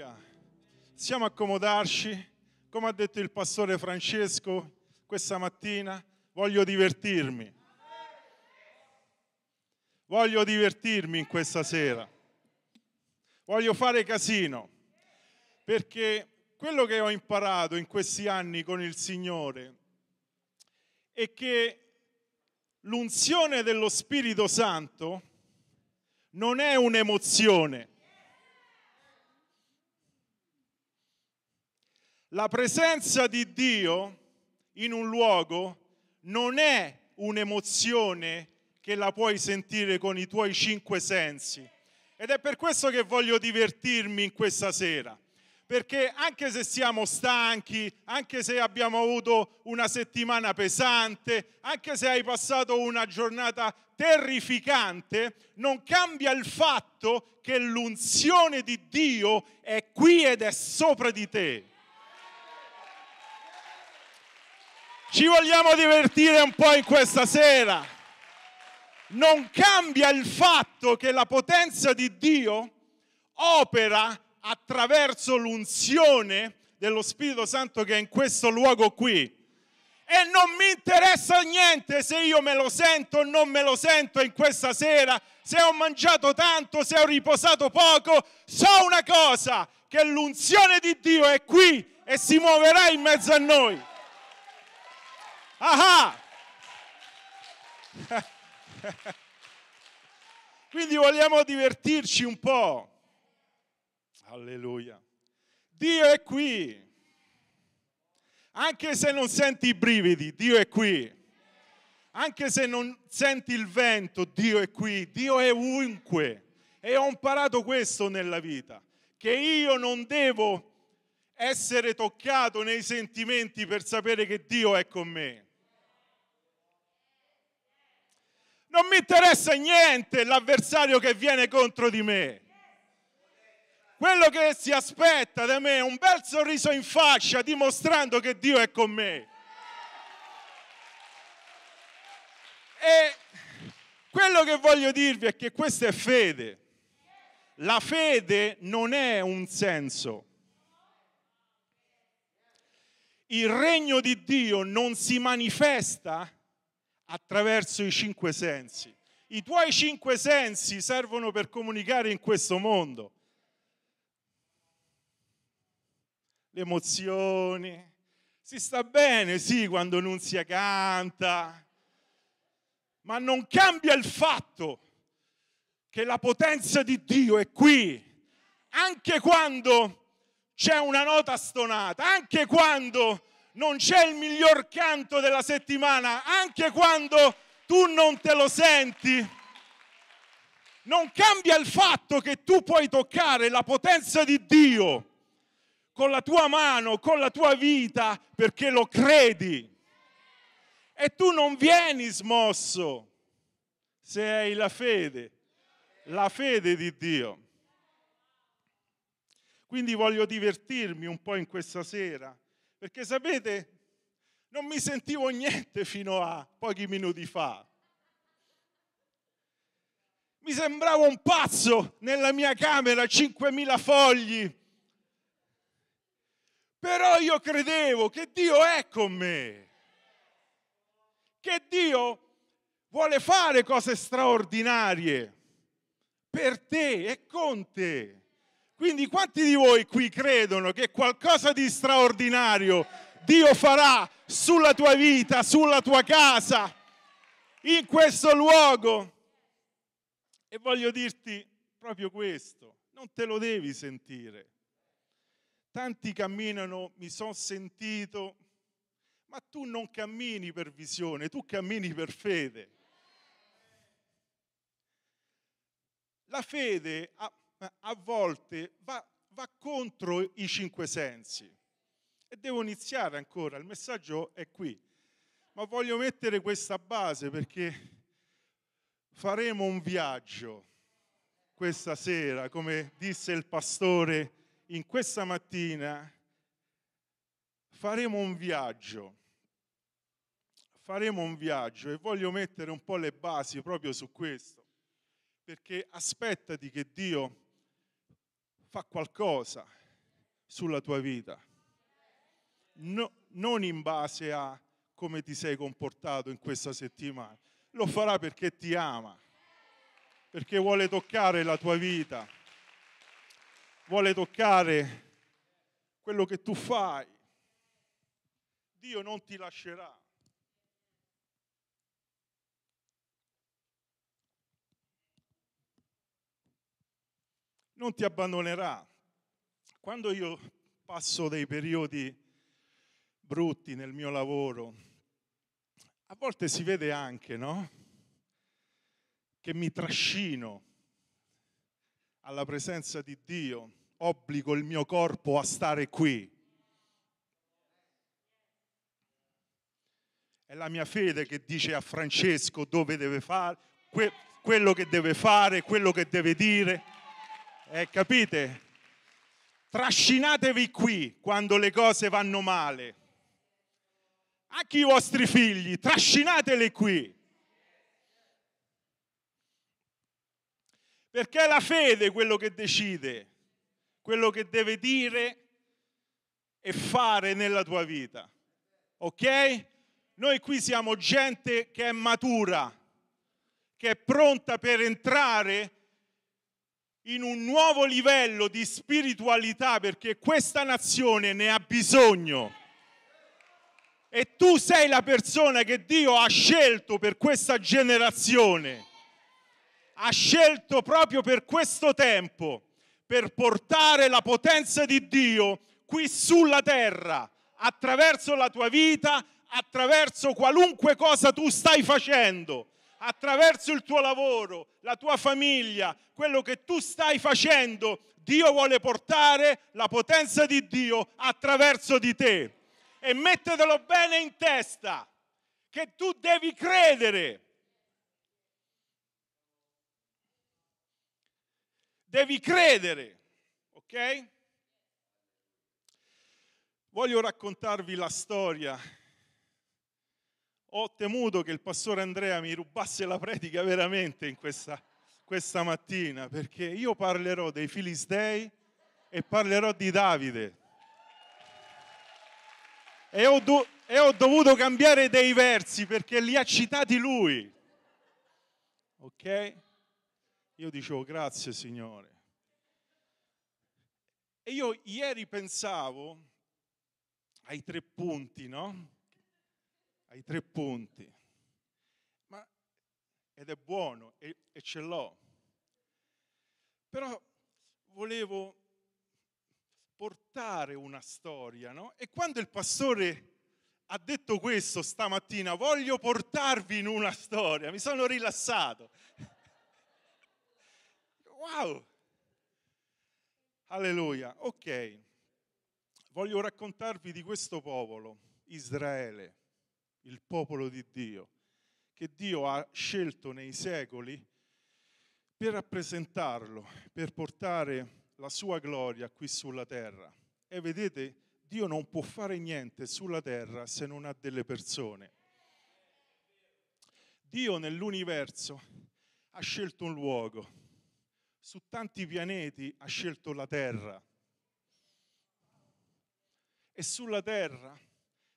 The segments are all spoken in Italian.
Alleluia. Siamo accomodarci, come ha detto il pastore Francesco questa mattina, voglio divertirmi. Voglio divertirmi in questa sera. Voglio fare casino. Perché quello che ho imparato in questi anni con il Signore è che l'unzione dello Spirito Santo non è un'emozione La presenza di Dio in un luogo non è un'emozione che la puoi sentire con i tuoi cinque sensi. Ed è per questo che voglio divertirmi in questa sera. Perché anche se siamo stanchi, anche se abbiamo avuto una settimana pesante, anche se hai passato una giornata terrificante, non cambia il fatto che l'unzione di Dio è qui ed è sopra di te. Ci vogliamo divertire un po' in questa sera. Non cambia il fatto che la potenza di Dio opera attraverso l'unzione dello Spirito Santo che è in questo luogo qui. E non mi interessa niente se io me lo sento o non me lo sento in questa sera, se ho mangiato tanto, se ho riposato poco. So una cosa, che l'unzione di Dio è qui e si muoverà in mezzo a noi. Ah Quindi vogliamo divertirci un po'. Alleluia. Dio è qui. Anche se non senti i brividi, Dio è qui. Anche se non senti il vento, Dio è qui. Dio è ovunque. E ho imparato questo nella vita, che io non devo essere toccato nei sentimenti per sapere che Dio è con me. Non mi interessa niente l'avversario che viene contro di me. Quello che si aspetta da me è un bel sorriso in faccia dimostrando che Dio è con me. E quello che voglio dirvi è che questa è fede. La fede non è un senso. Il regno di Dio non si manifesta attraverso i cinque sensi. I tuoi cinque sensi servono per comunicare in questo mondo. Le emozioni. Si sta bene, sì, quando Nunzia canta, ma non cambia il fatto che la potenza di Dio è qui, anche quando c'è una nota stonata, anche quando non c'è il miglior canto della settimana, anche quando tu non te lo senti. Non cambia il fatto che tu puoi toccare la potenza di Dio con la tua mano, con la tua vita, perché lo credi. E tu non vieni smosso se hai la fede, la fede di Dio. Quindi voglio divertirmi un po' in questa sera perché sapete, non mi sentivo niente fino a pochi minuti fa. Mi sembravo un pazzo nella mia camera, 5.000 fogli. Però io credevo che Dio è con me, che Dio vuole fare cose straordinarie per te e con te. Quindi quanti di voi qui credono che qualcosa di straordinario Dio farà sulla tua vita, sulla tua casa, in questo luogo? E voglio dirti proprio questo, non te lo devi sentire. Tanti camminano, mi sono sentito, ma tu non cammini per visione, tu cammini per fede. La fede ha a volte va, va contro i cinque sensi. E devo iniziare ancora, il messaggio è qui. Ma voglio mettere questa base perché faremo un viaggio questa sera, come disse il pastore in questa mattina, faremo un viaggio. Faremo un viaggio e voglio mettere un po' le basi proprio su questo, perché aspettati che Dio fa qualcosa sulla tua vita, no, non in base a come ti sei comportato in questa settimana, lo farà perché ti ama, perché vuole toccare la tua vita, vuole toccare quello che tu fai. Dio non ti lascerà. non ti abbandonerà. Quando io passo dei periodi brutti nel mio lavoro, a volte si vede anche, no? Che mi trascino alla presenza di Dio, obbligo il mio corpo a stare qui. È la mia fede che dice a Francesco dove deve fare, que- quello che deve fare, quello che deve dire. Eh, capite? Trascinatevi qui quando le cose vanno male. Anche i vostri figli, trascinateli qui. Perché è la fede quello che decide, quello che deve dire e fare nella tua vita. Ok? Noi qui siamo gente che è matura, che è pronta per entrare in un nuovo livello di spiritualità perché questa nazione ne ha bisogno. E tu sei la persona che Dio ha scelto per questa generazione, ha scelto proprio per questo tempo, per portare la potenza di Dio qui sulla terra, attraverso la tua vita, attraverso qualunque cosa tu stai facendo attraverso il tuo lavoro, la tua famiglia, quello che tu stai facendo, Dio vuole portare la potenza di Dio attraverso di te. E mettetelo bene in testa che tu devi credere. Devi credere, ok? Voglio raccontarvi la storia ho temuto che il pastore Andrea mi rubasse la predica veramente in questa, questa mattina, perché io parlerò dei Filistei e parlerò di Davide. E ho, do, e ho dovuto cambiare dei versi perché li ha citati lui. Ok? Io dicevo grazie Signore. E io ieri pensavo ai tre punti, no? ai tre punti. Ma, ed è buono e, e ce l'ho. Però volevo portare una storia, no? E quando il pastore ha detto questo stamattina, voglio portarvi in una storia, mi sono rilassato. Wow! Alleluia, ok. Voglio raccontarvi di questo popolo, Israele il popolo di Dio, che Dio ha scelto nei secoli per rappresentarlo, per portare la sua gloria qui sulla terra. E vedete, Dio non può fare niente sulla terra se non ha delle persone. Dio nell'universo ha scelto un luogo, su tanti pianeti ha scelto la terra e sulla terra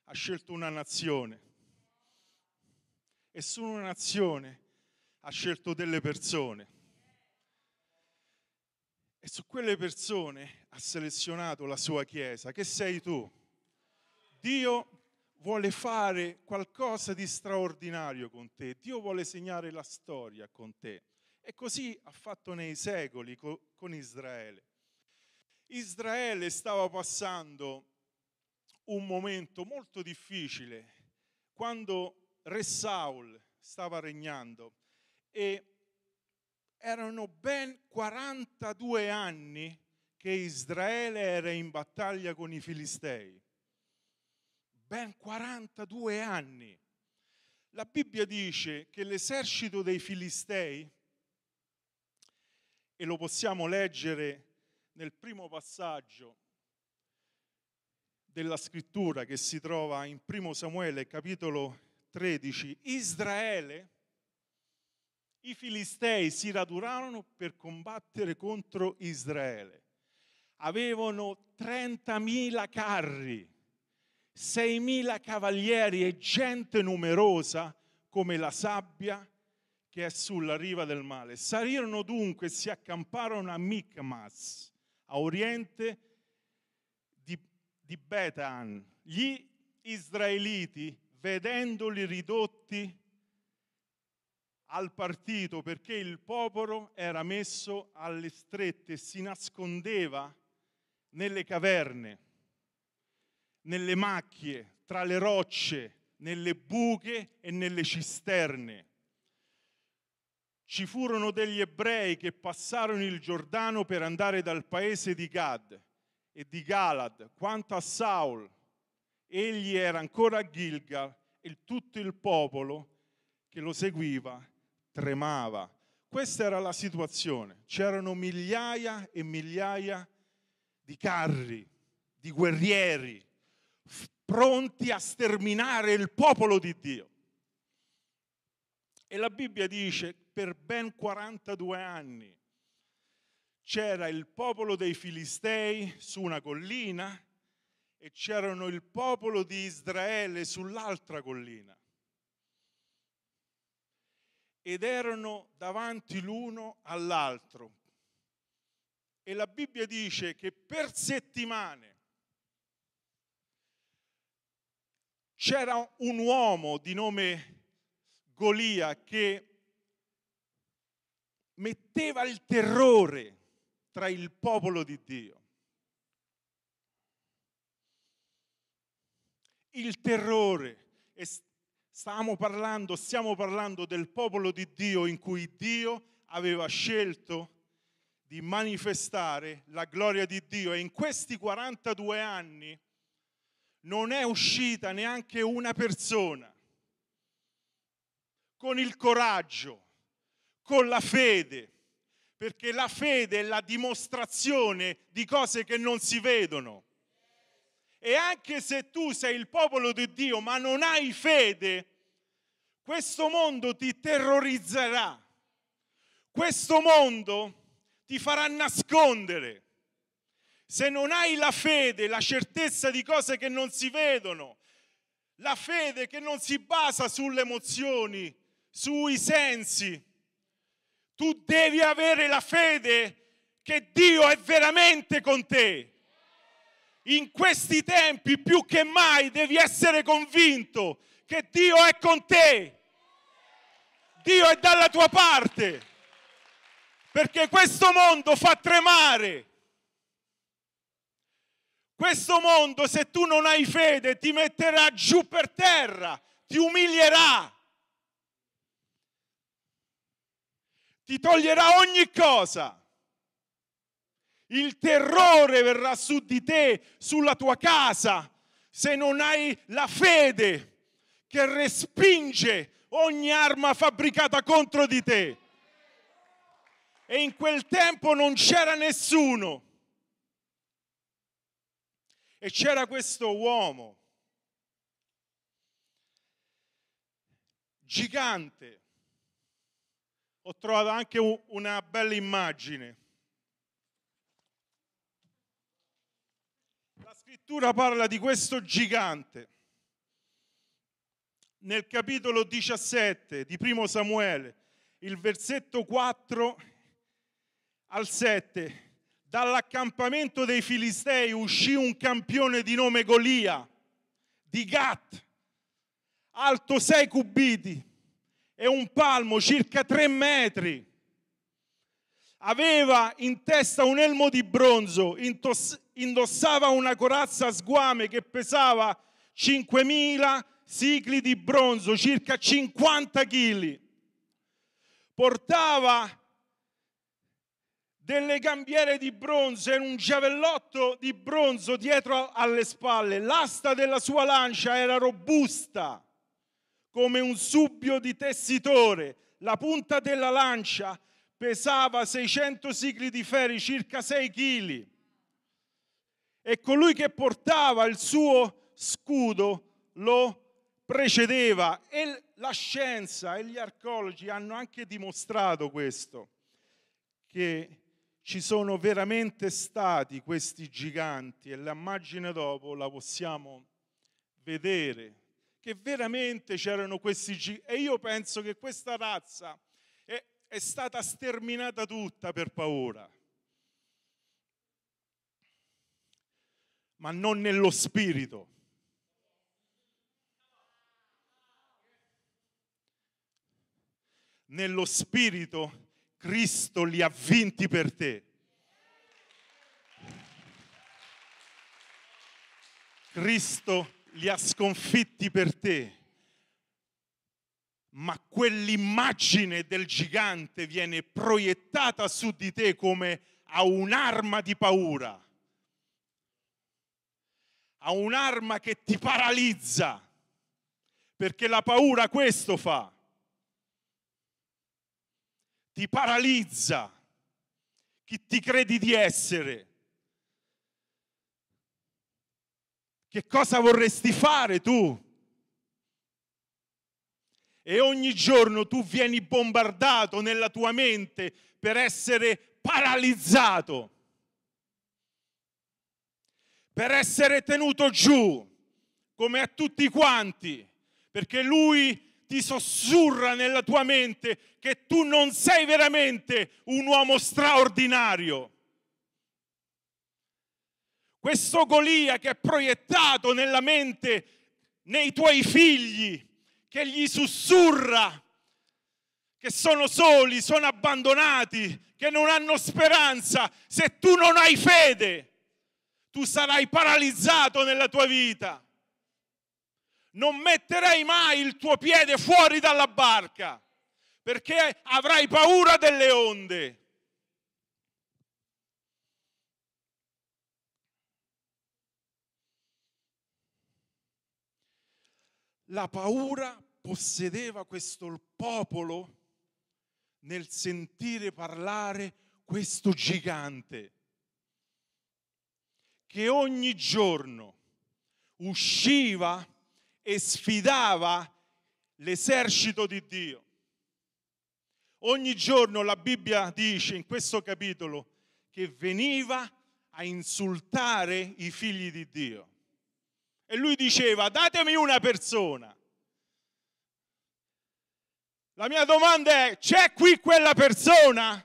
ha scelto una nazione e solo una nazione ha scelto delle persone. E su quelle persone ha selezionato la sua Chiesa, che sei tu. Dio vuole fare qualcosa di straordinario con te, Dio vuole segnare la storia con te. E così ha fatto nei secoli con Israele. Israele stava passando un momento molto difficile quando re Saul stava regnando e erano ben 42 anni che Israele era in battaglia con i Filistei. Ben 42 anni. La Bibbia dice che l'esercito dei Filistei, e lo possiamo leggere nel primo passaggio della scrittura che si trova in 1 Samuele capitolo 13, Israele, i filistei si radurarono per combattere contro Israele. Avevano 30.000 carri, 6.000 cavalieri e gente numerosa come la sabbia che è sulla riva del male. Salirono dunque e si accamparono a Micmas, a oriente di, di Betan. Gli israeliti vedendoli ridotti al partito perché il popolo era messo alle strette, si nascondeva nelle caverne, nelle macchie, tra le rocce, nelle buche e nelle cisterne. Ci furono degli ebrei che passarono il Giordano per andare dal paese di Gad e di Galad, quanto a Saul, egli era ancora a Gilgal e tutto il popolo che lo seguiva tremava. Questa era la situazione. C'erano migliaia e migliaia di carri, di guerrieri, pronti a sterminare il popolo di Dio. E la Bibbia dice, per ben 42 anni c'era il popolo dei Filistei su una collina e c'erano il popolo di Israele sull'altra collina. Ed erano davanti l'uno all'altro. E la Bibbia dice che per settimane c'era un uomo di nome Golia che metteva il terrore tra il popolo di Dio. il terrore. E stiamo parlando, stiamo parlando del popolo di Dio in cui Dio aveva scelto di manifestare la gloria di Dio. E in questi 42 anni non è uscita neanche una persona con il coraggio, con la fede, perché la fede è la dimostrazione di cose che non si vedono. E anche se tu sei il popolo di Dio ma non hai fede, questo mondo ti terrorizzerà. Questo mondo ti farà nascondere. Se non hai la fede, la certezza di cose che non si vedono, la fede che non si basa sulle emozioni, sui sensi, tu devi avere la fede che Dio è veramente con te in questi tempi più che mai devi essere convinto che Dio è con te. Dio è dalla tua parte. Perché questo mondo fa tremare. Questo mondo, se tu non hai fede, ti metterà giù per terra, ti umilierà, ti toglierà ogni cosa. Il terrore verrà su di te, sulla tua casa, se non hai la fede che respinge ogni arma fabbricata contro di te. E in quel tempo non c'era nessuno. E c'era questo uomo, gigante. Ho trovato anche una bella immagine scrittura parla di questo gigante. Nel capitolo 17 di Primo Samuele, il versetto 4 al 7, dall'accampamento dei Filistei uscì un campione di nome Golia, di Gat, alto sei cubiti e un palmo circa tre metri. Aveva in testa un elmo di bronzo, indossava una corazza a sguame che pesava 5.000 sicli di bronzo, circa 50 kg. Portava delle gambiere di bronzo e un giavellotto di bronzo dietro alle spalle. L'asta della sua lancia era robusta, come un subbio di tessitore. La punta della lancia pesava 600 sicli di ferri, circa 6 kg e colui che portava il suo scudo lo precedeva e la scienza e gli archeologi hanno anche dimostrato questo, che ci sono veramente stati questi giganti e l'immagine dopo la possiamo vedere, che veramente c'erano questi giganti e io penso che questa razza è, è stata sterminata tutta per paura ma non nello spirito. Nello spirito Cristo li ha vinti per te. Cristo li ha sconfitti per te. Ma quell'immagine del gigante viene proiettata su di te come a un'arma di paura a un'arma che ti paralizza, perché la paura questo fa, ti paralizza chi ti credi di essere. Che cosa vorresti fare tu? E ogni giorno tu vieni bombardato nella tua mente per essere paralizzato per essere tenuto giù, come a tutti quanti, perché lui ti sussurra nella tua mente che tu non sei veramente un uomo straordinario. Questo Golia che è proiettato nella mente, nei tuoi figli, che gli sussurra che sono soli, sono abbandonati, che non hanno speranza, se tu non hai fede, tu sarai paralizzato nella tua vita. Non metterai mai il tuo piede fuori dalla barca perché avrai paura delle onde. La paura possedeva questo popolo nel sentire parlare questo gigante che ogni giorno usciva e sfidava l'esercito di Dio. Ogni giorno la Bibbia dice in questo capitolo che veniva a insultare i figli di Dio. E lui diceva, datemi una persona. La mia domanda è, c'è qui quella persona?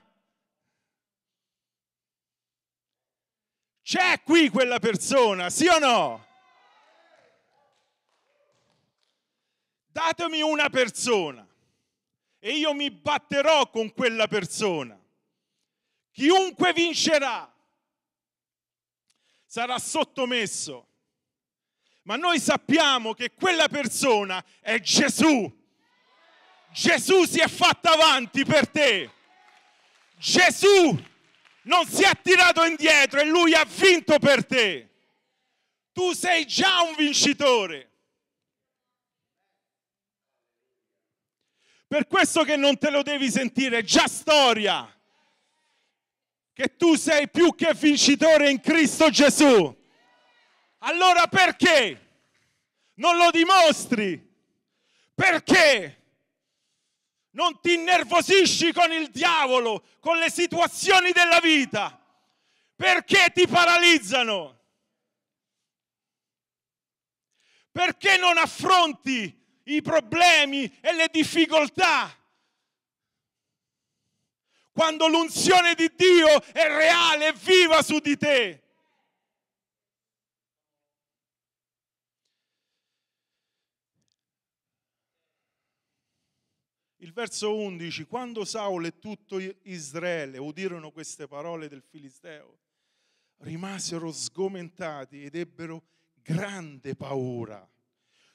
C'è qui quella persona, sì o no? Datemi una persona e io mi batterò con quella persona. Chiunque vincerà sarà sottomesso. Ma noi sappiamo che quella persona è Gesù. Gesù si è fatto avanti per te. Gesù non si è tirato indietro e lui ha vinto per te. Tu sei già un vincitore. Per questo che non te lo devi sentire, è già storia. Che tu sei più che vincitore in Cristo Gesù. Allora perché non lo dimostri? Perché? Non ti innervosisci con il diavolo, con le situazioni della vita, perché ti paralizzano. Perché non affronti i problemi e le difficoltà? Quando l'unzione di Dio è reale e viva su di te. verso 11, quando Saulo e tutto Israele udirono queste parole del Filisteo, rimasero sgomentati ed ebbero grande paura.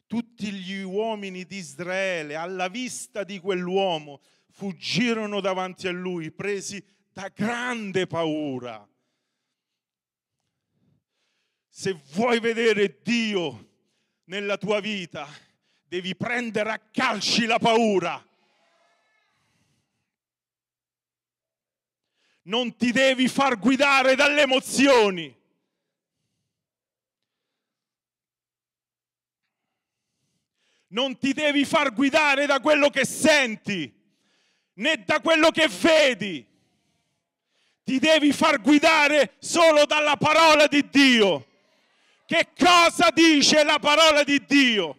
Tutti gli uomini di Israele, alla vista di quell'uomo, fuggirono davanti a lui, presi da grande paura. Se vuoi vedere Dio nella tua vita, devi prendere a calci la paura Non ti devi far guidare dalle emozioni. Non ti devi far guidare da quello che senti, né da quello che vedi. Ti devi far guidare solo dalla parola di Dio. Che cosa dice la parola di Dio?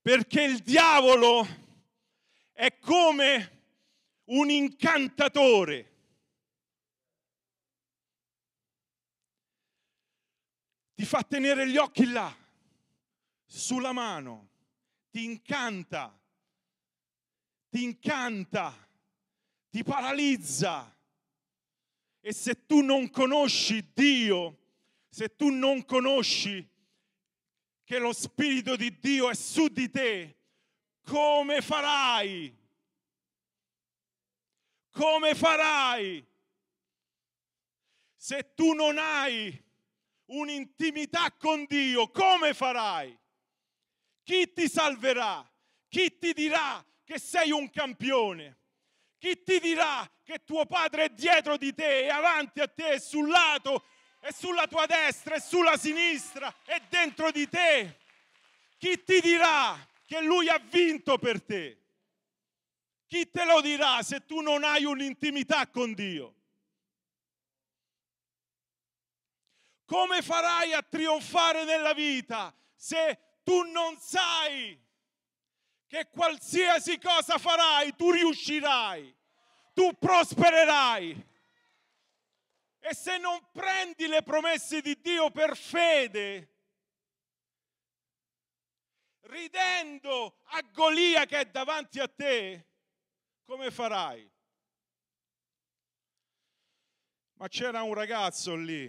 Perché il diavolo è come un incantatore. Ti fa tenere gli occhi là, sulla mano, ti incanta, ti incanta, ti paralizza. E se tu non conosci Dio, se tu non conosci che lo Spirito di Dio è su di te, come farai? Come farai? Se tu non hai un'intimità con Dio, come farai? Chi ti salverà? Chi ti dirà che sei un campione? Chi ti dirà che tuo padre è dietro di te, è avanti a te, è sul lato, è sulla tua destra, e sulla sinistra, è dentro di te? Chi ti dirà che lui ha vinto per te. Chi te lo dirà se tu non hai un'intimità con Dio? Come farai a trionfare nella vita se tu non sai che qualsiasi cosa farai tu riuscirai, tu prospererai? E se non prendi le promesse di Dio per fede, ridendo a Golia che è davanti a te, come farai? Ma c'era un ragazzo lì,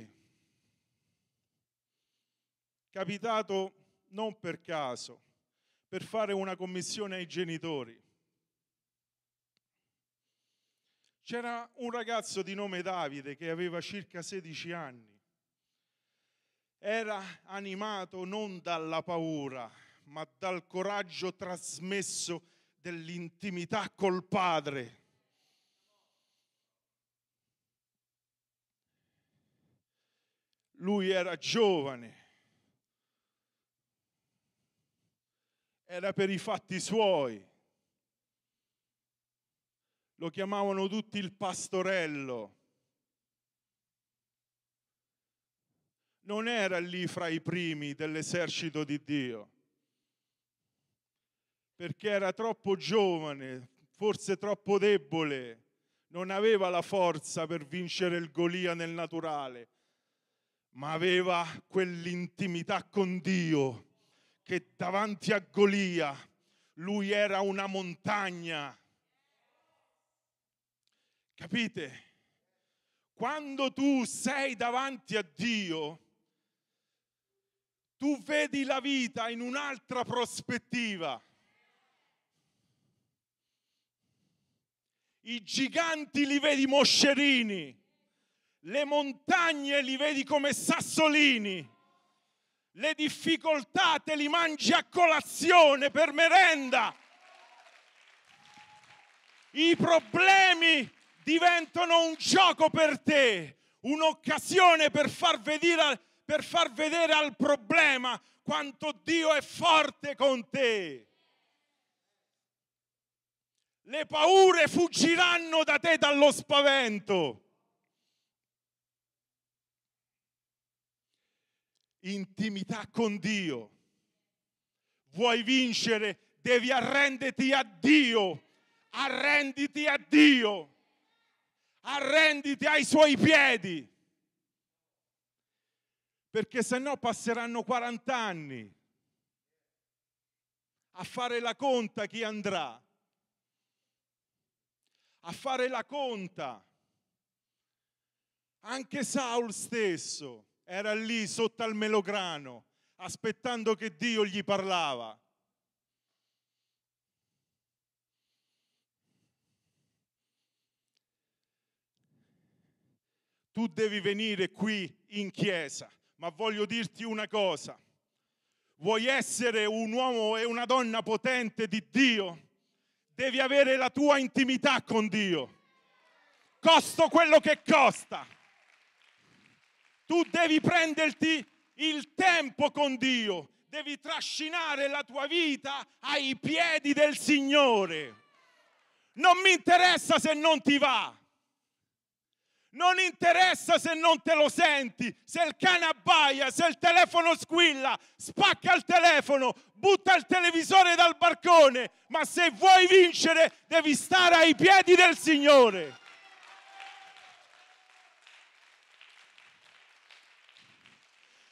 capitato non per caso, per fare una commissione ai genitori. C'era un ragazzo di nome Davide che aveva circa 16 anni. Era animato non dalla paura, ma dal coraggio trasmesso dell'intimità col Padre. Lui era giovane, era per i fatti suoi. Lo chiamavano tutti il pastorello. Non era lì fra i primi dell'esercito di Dio perché era troppo giovane, forse troppo debole, non aveva la forza per vincere il Golia nel naturale, ma aveva quell'intimità con Dio che davanti a Golia lui era una montagna. Capite? Quando tu sei davanti a Dio, tu vedi la vita in un'altra prospettiva I giganti li vedi moscerini, le montagne li vedi come sassolini, le difficoltà te li mangi a colazione per merenda. I problemi diventano un gioco per te, un'occasione per far, vedere, per far vedere al problema quanto Dio è forte con te le paure fuggiranno da te dallo spavento. Intimità con Dio. Vuoi vincere, devi arrenderti a Dio. Arrenditi a Dio. Arrenditi ai suoi piedi. Perché se no passeranno 40 anni a fare la conta chi andrà a fare la conta. Anche Saul stesso era lì sotto al melograno, aspettando che Dio gli parlava. Tu devi venire qui in chiesa, ma voglio dirti una cosa. Vuoi essere un uomo e una donna potente di Dio? devi avere la tua intimità con Dio. Costo quello che costa. Tu devi prenderti il tempo con Dio, devi trascinare la tua vita ai piedi del Signore. Non mi interessa se non ti va, non interessa se non te lo senti, se il cane abbaia, se il telefono squilla, spacca il telefono, butta il televisore dal balcone, ma se vuoi vincere devi stare ai piedi del Signore.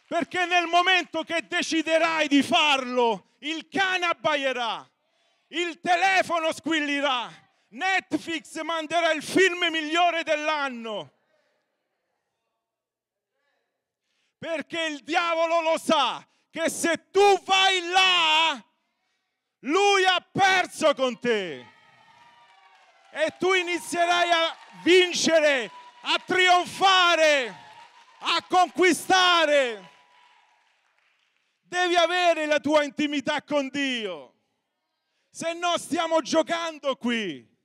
Perché nel momento che deciderai di farlo, il cane abbaierà, il telefono squillirà Netflix manderà il film migliore dell'anno. Perché il diavolo lo sa che se tu vai là, lui ha perso con te. E tu inizierai a vincere, a trionfare, a conquistare. Devi avere la tua intimità con Dio. Se no stiamo giocando qui.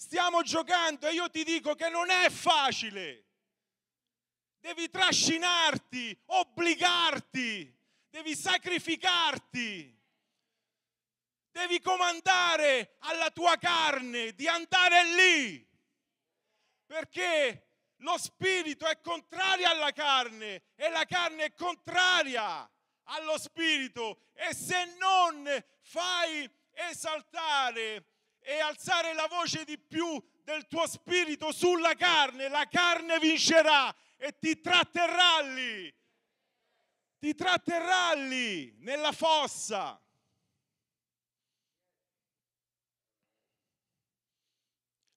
Stiamo giocando e io ti dico che non è facile. Devi trascinarti, obbligarti, devi sacrificarti. Devi comandare alla tua carne di andare lì. Perché lo spirito è contrario alla carne e la carne è contraria allo spirito e se non fai esaltare e alzare la voce di più del tuo spirito sulla carne, la carne vincerà e ti tratterrà lì, ti tratterrà lì nella fossa.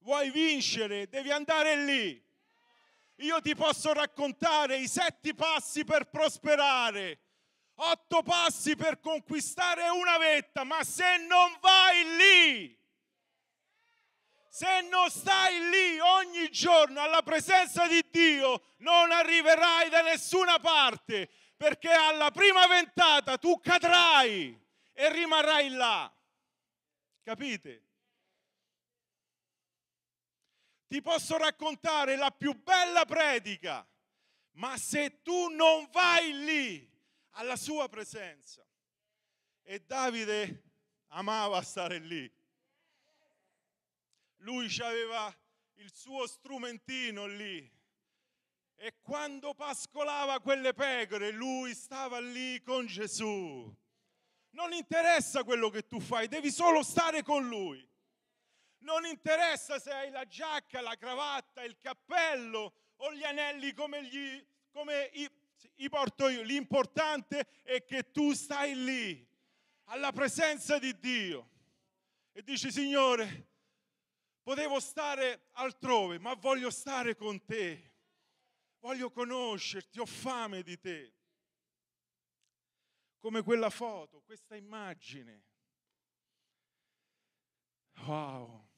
Vuoi vincere, devi andare lì. Io ti posso raccontare i sette passi per prosperare, otto passi per conquistare una vetta, ma se non vai lì, se non stai lì ogni giorno alla presenza di Dio, non arriverai da nessuna parte, perché alla prima ventata tu cadrai e rimarrai là. Capite? Ti posso raccontare la più bella predica, ma se tu non vai lì alla sua presenza, e Davide amava stare lì lui aveva il suo strumentino lì. E quando pascolava quelle pecore, lui stava lì con Gesù. Non interessa quello che tu fai, devi solo stare con lui. Non interessa se hai la giacca, la cravatta, il cappello o gli anelli come, gli, come i, i porto io. L'importante è che tu stai lì, alla presenza di Dio. E dici, Signore, Potevo stare altrove, ma voglio stare con te. Voglio conoscerti, ho fame di te. Come quella foto, questa immagine. Wow.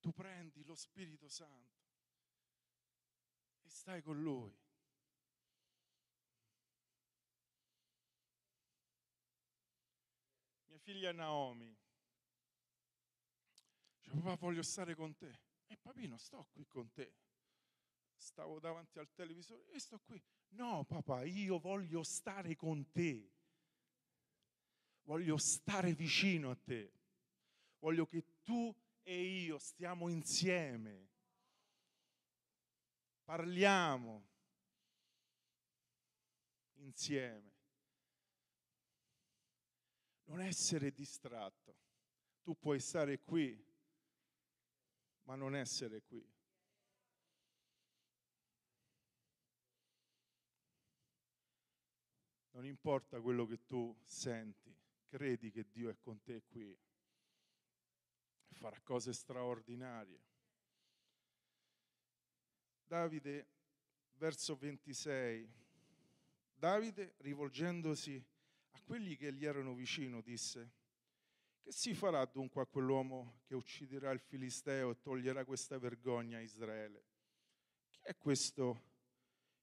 Tu prendi lo Spirito Santo e stai con Lui. Mia figlia Naomi Dice, cioè, papà voglio stare con te. E eh, papino, sto qui con te. Stavo davanti al televisore e sto qui. No, papà, io voglio stare con te. Voglio stare vicino a te. Voglio che tu e io stiamo insieme. Parliamo insieme. Non essere distratto. Tu puoi stare qui ma non essere qui. Non importa quello che tu senti, credi che Dio è con te qui e farà cose straordinarie. Davide, verso 26, Davide rivolgendosi a quelli che gli erano vicino disse, che si farà dunque a quell'uomo che ucciderà il Filisteo e toglierà questa vergogna a Israele? Chi è questo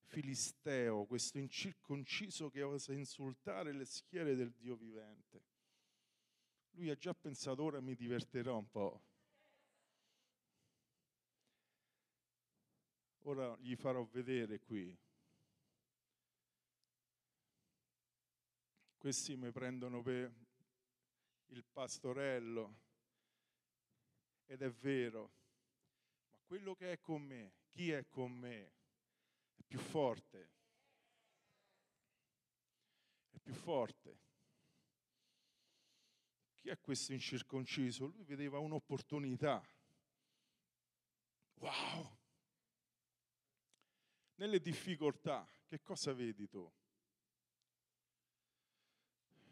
Filisteo, questo incirconciso che osa insultare le schiere del Dio vivente? Lui ha già pensato, ora mi divertirò un po'. Ora gli farò vedere qui. Questi mi prendono per il pastorello. Ed è vero, ma quello che è con me, chi è con me, è più forte. È più forte. Chi è questo incirconciso? Lui vedeva un'opportunità. Wow! Nelle difficoltà, che cosa vedi tu?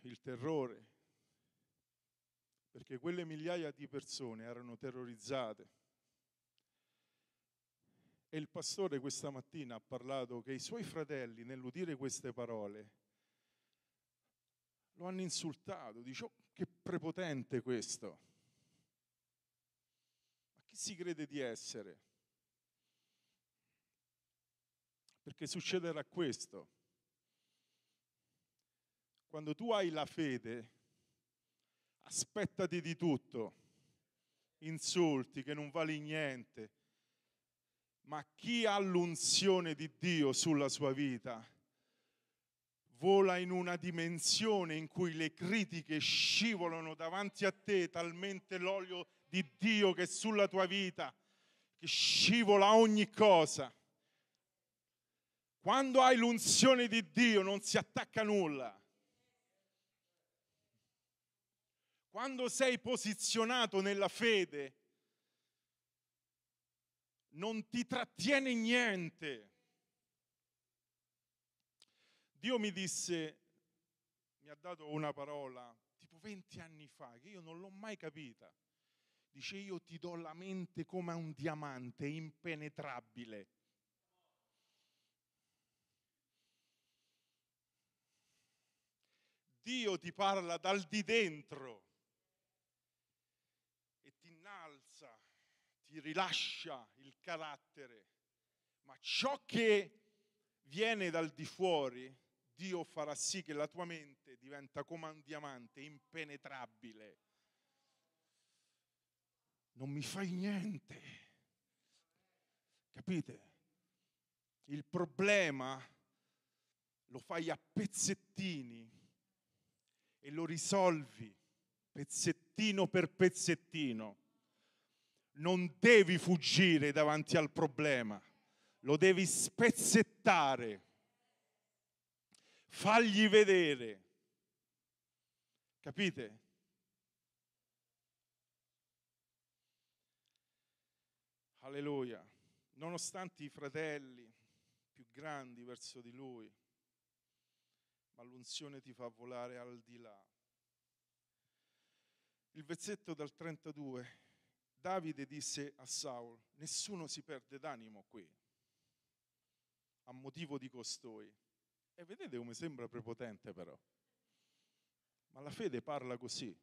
Il terrore, perché quelle migliaia di persone erano terrorizzate. E il pastore questa mattina ha parlato che i suoi fratelli, nell'udire queste parole, lo hanno insultato, dice oh, che prepotente questo. Ma chi si crede di essere? Perché succederà questo. Quando tu hai la fede, aspettati di tutto, insulti che non vali niente, ma chi ha l'unzione di Dio sulla sua vita vola in una dimensione in cui le critiche scivolano davanti a te talmente l'olio di Dio che è sulla tua vita, che scivola ogni cosa. Quando hai l'unzione di Dio non si attacca nulla. Quando sei posizionato nella fede, non ti trattiene niente. Dio mi disse, mi ha dato una parola, tipo 20 anni fa, che io non l'ho mai capita. Dice, io ti do la mente come a un diamante impenetrabile. Dio ti parla dal di dentro. ti rilascia il carattere, ma ciò che viene dal di fuori, Dio farà sì che la tua mente diventa come un diamante impenetrabile. Non mi fai niente. Capite? Il problema lo fai a pezzettini e lo risolvi pezzettino per pezzettino non devi fuggire davanti al problema, lo devi spezzettare, fagli vedere. Capite? Alleluia. Nonostante i fratelli più grandi verso di lui, ma l'unzione ti fa volare al di là. Il versetto dal 32 Davide disse a Saul, nessuno si perde d'animo qui, a motivo di costui. E vedete come sembra prepotente però. Ma la fede parla così.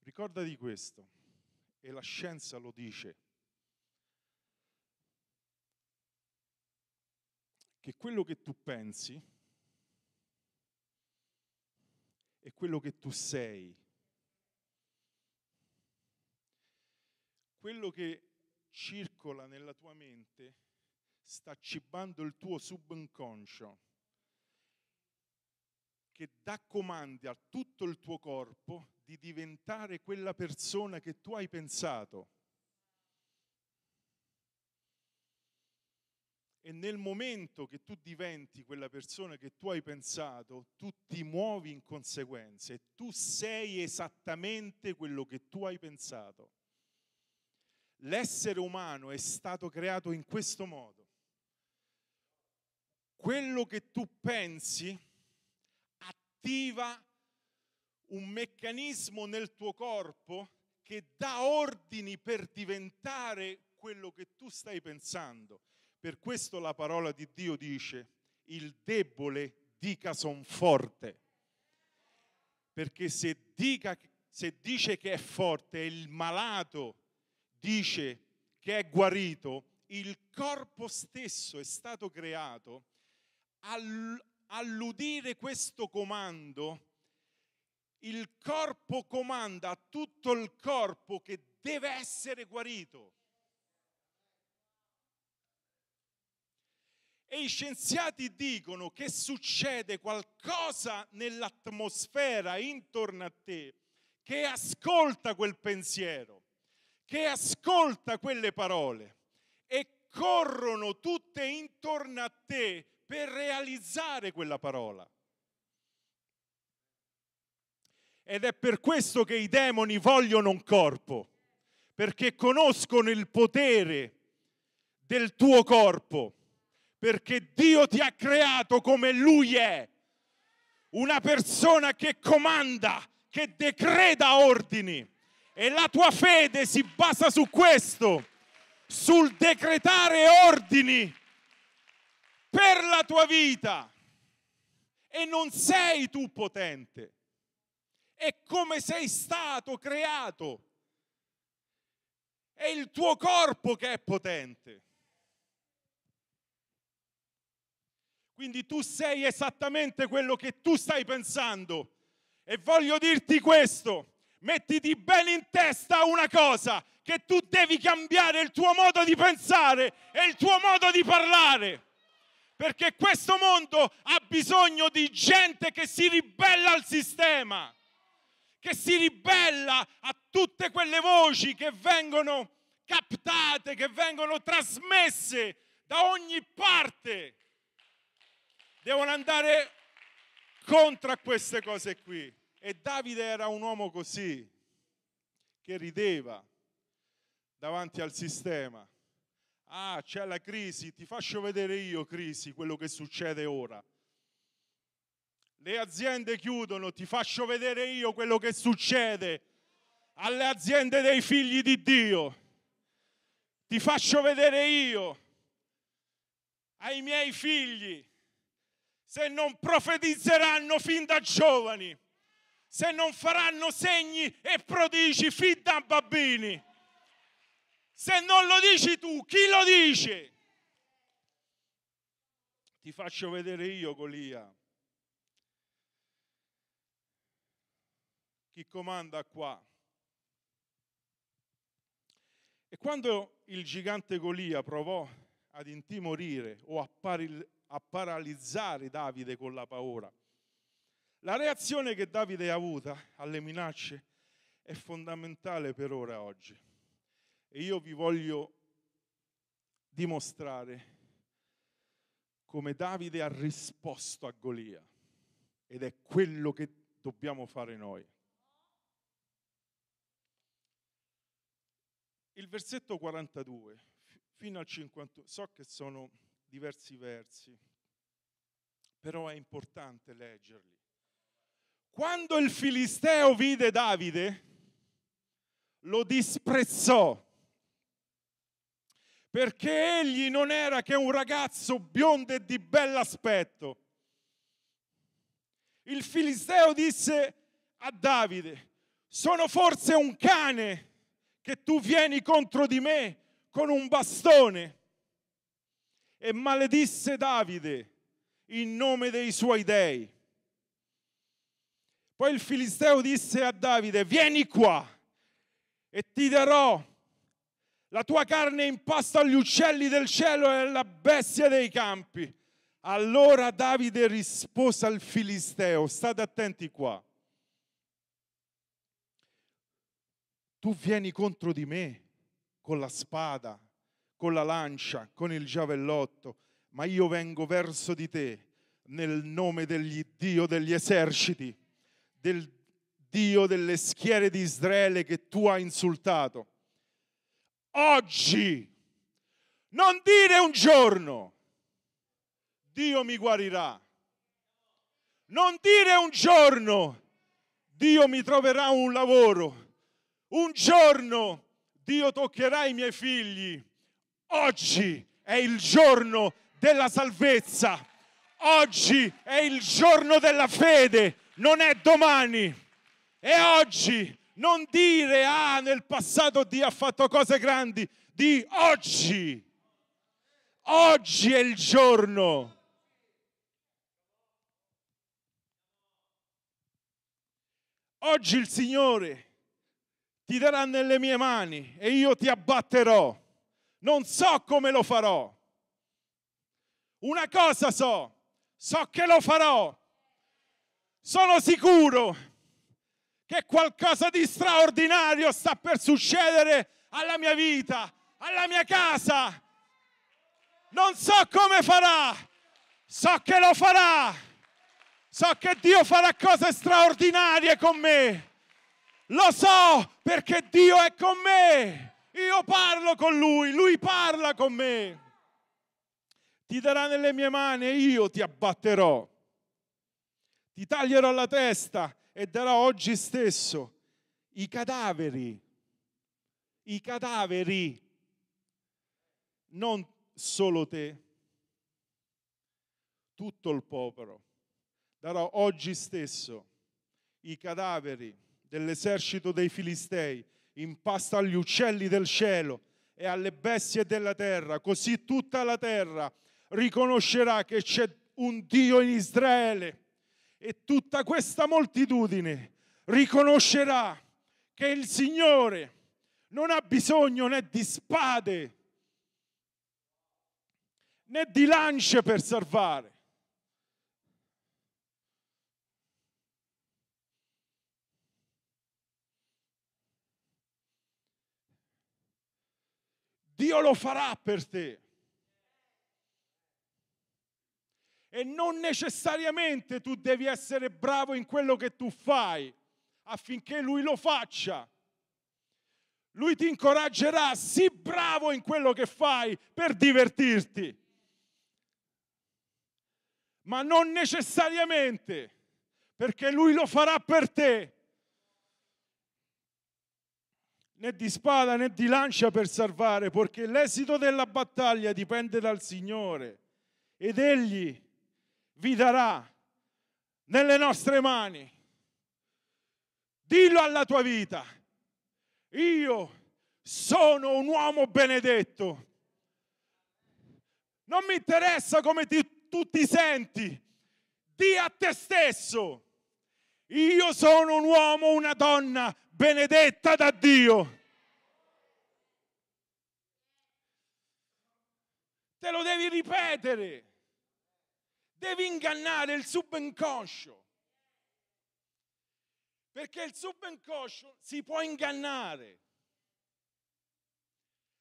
Ricorda di questo, e la scienza lo dice, che quello che tu pensi e quello che tu sei quello che circola nella tua mente sta cibando il tuo subconscio, che dà comandi a tutto il tuo corpo di diventare quella persona che tu hai pensato. E nel momento che tu diventi quella persona che tu hai pensato, tu ti muovi in conseguenza e tu sei esattamente quello che tu hai pensato. L'essere umano è stato creato in questo modo. Quello che tu pensi attiva un meccanismo nel tuo corpo che dà ordini per diventare quello che tu stai pensando. Per questo la parola di Dio dice, il debole dica son forte. Perché se, dica, se dice che è forte, è il malato dice che è guarito, il corpo stesso è stato creato, all'udire questo comando, il corpo comanda a tutto il corpo che deve essere guarito. E i scienziati dicono che succede qualcosa nell'atmosfera intorno a te che ascolta quel pensiero che ascolta quelle parole e corrono tutte intorno a te per realizzare quella parola. Ed è per questo che i demoni vogliono un corpo, perché conoscono il potere del tuo corpo, perché Dio ti ha creato come Lui è, una persona che comanda, che decreta ordini. E la tua fede si basa su questo, sul decretare ordini per la tua vita. E non sei tu potente. È come sei stato creato. È il tuo corpo che è potente. Quindi tu sei esattamente quello che tu stai pensando. E voglio dirti questo, mettiti bene in testa una cosa, che tu devi cambiare il tuo modo di pensare e il tuo modo di parlare. Perché questo mondo ha bisogno di gente che si ribella al sistema, che si ribella a tutte quelle voci che vengono captate, che vengono trasmesse da ogni parte. Devono andare contro queste cose qui. E Davide era un uomo così, che rideva davanti al sistema. Ah, c'è la crisi, ti faccio vedere io, crisi, quello che succede ora. Le aziende chiudono, ti faccio vedere io quello che succede alle aziende dei figli di Dio. Ti faccio vedere io, ai miei figli, se non profetizzeranno fin da giovani se non faranno segni e prodigi fin da bambini. Se non lo dici tu, chi lo dice? Ti faccio vedere io, Golia. Chi comanda qua? E quando il gigante Golia provò ad intimorire o a, paralizzare Davide con la paura, la reazione che Davide ha avuta alle minacce è fondamentale per ora oggi. E io vi voglio dimostrare come Davide ha risposto a Golia. Ed è quello che dobbiamo fare noi. Il versetto 42 fino al 51, so che sono diversi versi, però è importante leggerli. Quando il Filisteo vide Davide, lo disprezzò, perché egli non era che un ragazzo biondo e di bell'aspetto. Il Filisteo disse a Davide, sono forse un cane che tu vieni contro di me con un bastone. E maledisse Davide in nome dei suoi dei poi il Filisteo disse a Davide, vieni qua e ti darò la tua carne in pasto agli uccelli del cielo e alla bestia dei campi. Allora Davide rispose al Filisteo, state attenti qua. Tu vieni contro di me con la spada, con la lancia, con il giavellotto, ma io vengo verso di te nel nome degli Dio degli eserciti del Dio delle schiere di Israele che tu hai insultato. Oggi, non dire un giorno, Dio mi guarirà. Non dire un giorno, Dio mi troverà un lavoro. Un giorno Dio toccherà i miei figli. Oggi è il giorno della salvezza. Oggi è il giorno della fede non è domani, è oggi. Non dire, ah, nel passato Dio ha fatto cose grandi, di oggi. Oggi è il giorno. Oggi il Signore ti darà nelle mie mani e io ti abbatterò. Non so come lo farò. Una cosa so, so che lo farò sono sicuro che qualcosa di straordinario sta per succedere alla mia vita, alla mia casa. Non so come farà, so che lo farà. So che Dio farà cose straordinarie con me. Lo so perché Dio è con me. Io parlo con Lui, Lui parla con me. Ti darà nelle mie mani e io ti abbatterò ti taglierò la testa e darò oggi stesso i cadaveri, i cadaveri, non solo te, tutto il popolo. Darò oggi stesso i cadaveri dell'esercito dei Filistei in pasto agli uccelli del cielo e alle bestie della terra, così tutta la terra riconoscerà che c'è un Dio in Israele e tutta questa moltitudine riconoscerà che il Signore non ha bisogno né di spade né di lance per salvare. Dio lo farà per te. E non necessariamente tu devi essere bravo in quello che tu fai affinché lui lo faccia. Lui ti incoraggerà, sii bravo in quello che fai per divertirti. Ma non necessariamente, perché lui lo farà per te. Né di spada né di lancia per salvare, perché l'esito della battaglia dipende dal Signore ed egli vi darà nelle nostre mani. Dillo alla tua vita, io sono un uomo benedetto. Non mi interessa come ti, tu ti senti, di a te stesso. Io sono un uomo, una donna benedetta da Dio. Te lo devi ripetere. Devi ingannare il subconscio. Perché il subconscio si può ingannare.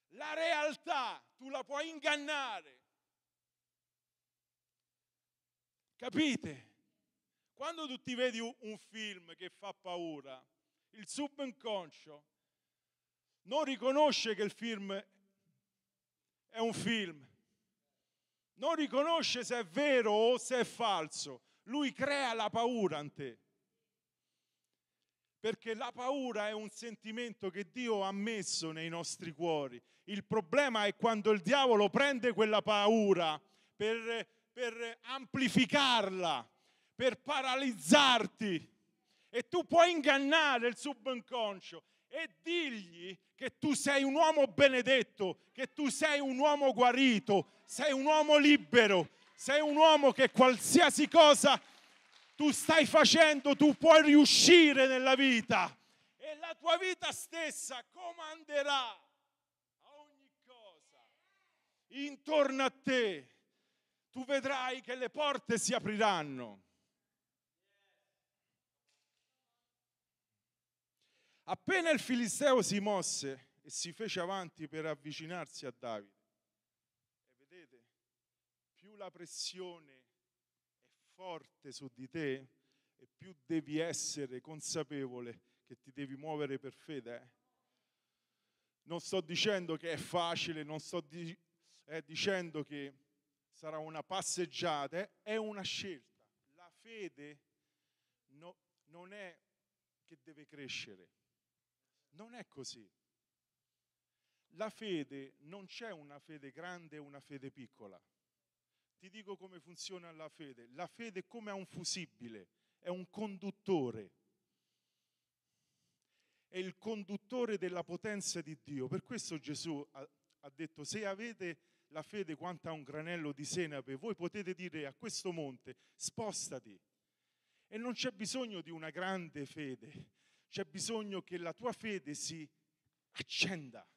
La realtà tu la puoi ingannare. Capite? Quando tu ti vedi un film che fa paura, il subconscio non riconosce che il film è un film, non riconosce se è vero o se è falso. Lui crea la paura in te. Perché la paura è un sentimento che Dio ha messo nei nostri cuori. Il problema è quando il diavolo prende quella paura per, per amplificarla, per paralizzarti. E tu puoi ingannare il subconscio e digli che tu sei un uomo benedetto, che tu sei un uomo guarito, sei un uomo libero, sei un uomo che qualsiasi cosa tu stai facendo, tu puoi riuscire nella vita e la tua vita stessa comanderà a ogni cosa intorno a te. Tu vedrai che le porte si apriranno Appena il Filisteo si mosse e si fece avanti per avvicinarsi a Davide, e vedete, più la pressione è forte su di te, e più devi essere consapevole che ti devi muovere per fede. Eh? Non sto dicendo che è facile, non sto di, eh, dicendo che sarà una passeggiata, eh? è una scelta. La fede no, non è che deve crescere, non è così. La fede non c'è una fede grande e una fede piccola. Ti dico come funziona la fede. La fede è come un fusibile, è un conduttore. È il conduttore della potenza di Dio. Per questo Gesù ha detto, se avete la fede quanto a un granello di senape, voi potete dire a questo monte, spostati. E non c'è bisogno di una grande fede, c'è bisogno che la tua fede si accenda,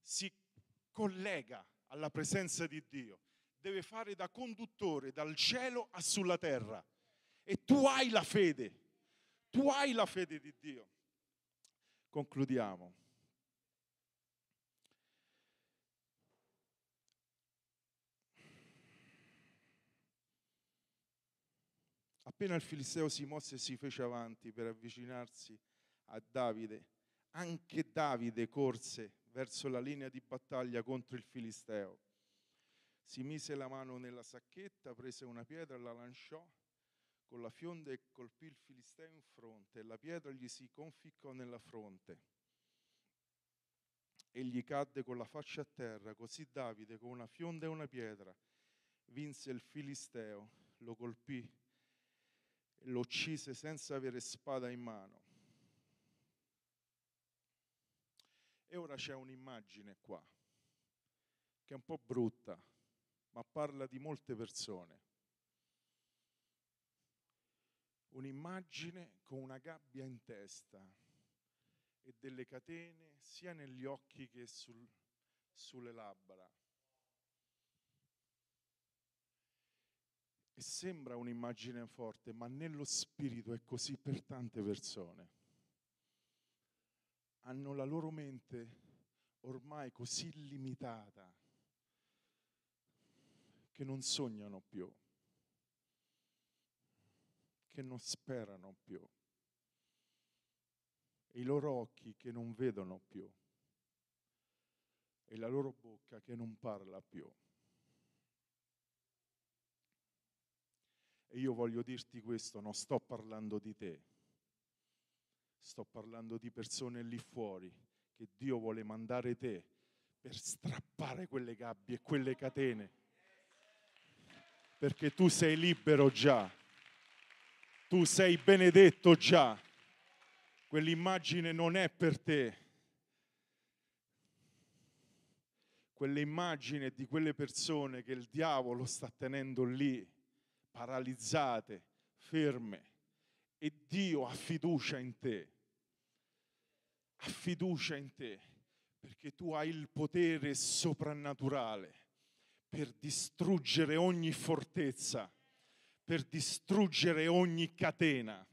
si collega alla presenza di Dio. Deve fare da conduttore dal cielo a sulla terra. E tu hai la fede, tu hai la fede di Dio. Concludiamo. Appena il Filisteo si mosse e si fece avanti per avvicinarsi a Davide, anche Davide corse verso la linea di battaglia contro il Filisteo. Si mise la mano nella sacchetta, prese una pietra, la lanciò con la fionda e colpì il Filisteo in fronte. La pietra gli si conficcò nella fronte e gli cadde con la faccia a terra. Così Davide, con una fionda e una pietra, vinse il Filisteo, lo colpì lo uccise senza avere spada in mano. E ora c'è un'immagine qua, che è un po' brutta, ma parla di molte persone. Un'immagine con una gabbia in testa e delle catene sia negli occhi che sul, sulle labbra. E sembra un'immagine forte, ma nello spirito è così per tante persone. Hanno la loro mente ormai così limitata che non sognano più, che non sperano più, e i loro occhi che non vedono più, e la loro bocca che non parla più. E io voglio dirti questo, non sto parlando di te, sto parlando di persone lì fuori che Dio vuole mandare te per strappare quelle gabbie, e quelle catene, perché tu sei libero già, tu sei benedetto già, quell'immagine non è per te. quell'immagine di quelle persone che il diavolo sta tenendo lì paralizzate, ferme e Dio ha fiducia in te. Ha fiducia in te perché tu hai il potere soprannaturale per distruggere ogni fortezza, per distruggere ogni catena.